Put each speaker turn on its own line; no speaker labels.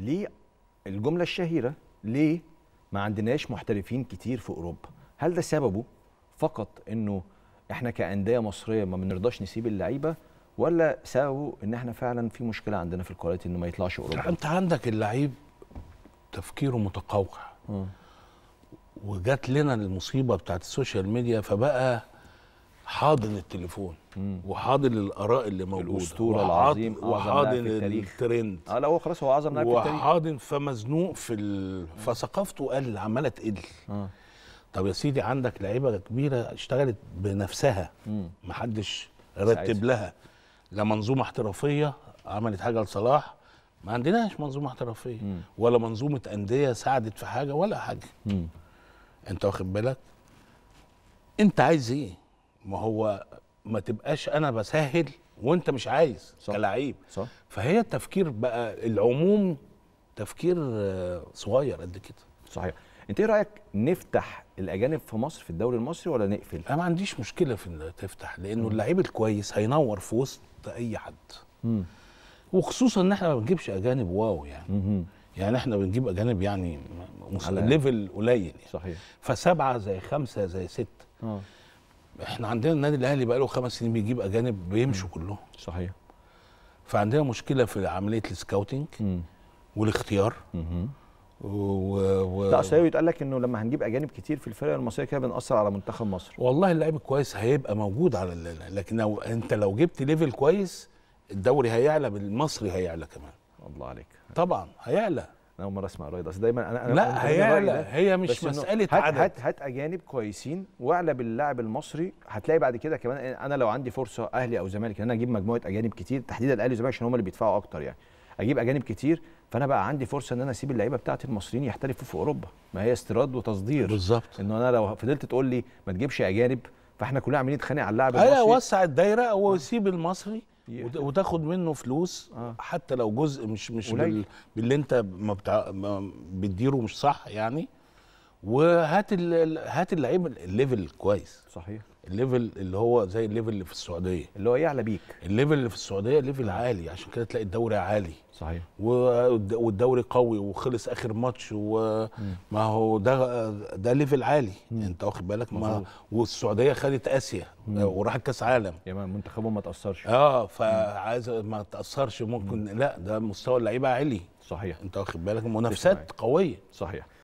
ليه الجمله الشهيره ليه ما عندناش محترفين كتير في اوروبا هل ده سببه فقط انه احنا كانديه مصريه ما بنرضاش نسيب اللعيبه ولا سببه ان احنا فعلا في مشكله عندنا في الكواليتي انه ما يطلعش اوروبا
انت عندك اللعيب تفكيره متقوقع آه. وجات لنا المصيبه بتاعت السوشيال ميديا فبقى حاضن التليفون وحاضن الاراء اللي موجوده الاسطوره العظيم وحاضن الترند اه لا
هو خلاص هو اعظم لاعب في التاريخ
وحاضن فمزنوق في ال... فثقافته قل عماله تقل آه. طب يا سيدي عندك لعيبه كبيره اشتغلت بنفسها ما حدش رتب لها لا منظومه احترافيه عملت حاجه لصلاح ما عندناش منظومه احترافيه مم. ولا منظومه انديه ساعدت في حاجه ولا حاجه مم. انت واخد بالك انت عايز ايه ما هو ما تبقاش انا بسهل وانت مش عايز صح. كلعيب صح. فهي التفكير بقى العموم تفكير آه، صغير قد كده صحيح انت ايه رايك نفتح الاجانب في مصر في الدوري المصري ولا نقفل انا ما عنديش مشكله في ان تفتح لانه اللعيب الكويس هينور في وسط اي حد م. وخصوصا ان احنا ما بنجيبش اجانب واو يعني م -م. يعني احنا بنجيب اجانب يعني ليفل قليل يعني. صحيح فسبعه زي خمسه زي سته آه. احنا عندنا النادي الاهلي بقاله خمس سنين بيجيب اجانب بيمشوا كلهم صحيح فعندنا مشكله في عمليه السكاوتنج والاختيار و... و... لا اصل
يتقال لك انه لما هنجيب اجانب
كتير في الفرق المصريه كده بنأثر على منتخب مصر والله اللعيب الكويس هيبقى موجود على الليلة. لكن لو انت لو جبت ليفل كويس الدوري هيعلى بالمصري هيعلى كمان الله عليك طبعا هيعلى انا اول مره اسمع الراي ده دايما انا لا هي لا هي مش مساله عدد هات
هات اجانب كويسين واعلى باللاعب المصري هتلاقي بعد كده كمان انا لو عندي فرصه اهلي او زمالك ان انا اجيب مجموعه اجانب كتير تحديدا الاهلي والزمالك عشان هم اللي بيدفعوا اكتر يعني اجيب اجانب كتير فانا بقى عندي فرصه ان انا اسيب اللعيبه بتاعتي المصريين يحترفوا في اوروبا ما هي استيراد وتصدير بالظبط انه انا لو فضلت تقول لي ما تجيبش اجانب فاحنا كلنا عاملين نتخانق على اللاعب أيوة، المصري انا
وسع الدايره وسيب المصري وتاخد منه فلوس آه. حتى لو جزء مش مش بال... باللي انت ما بتع... ما بتديره مش صح يعني وهات هات اللعيب الليفل كويس صحيح الليفل اللي هو زي الليفل اللي في السعوديه اللي هو يعلى بيك الليفل اللي في السعوديه ليفل عالي عشان كده تلاقي الدوري عالي صحيح والدوري قوي وخلص اخر ماتش وما هو ده ده ليفل عالي مم. انت واخد بالك ما والسعوديه خدت اسيا وراحت كاس عالم يعني منتخبهم ما تاثرش اه فعايز ما تاثرش ممكن مم. لا ده مستوى اللعيبه عالي صحيح انت واخد بالك منافسات قويه صحيح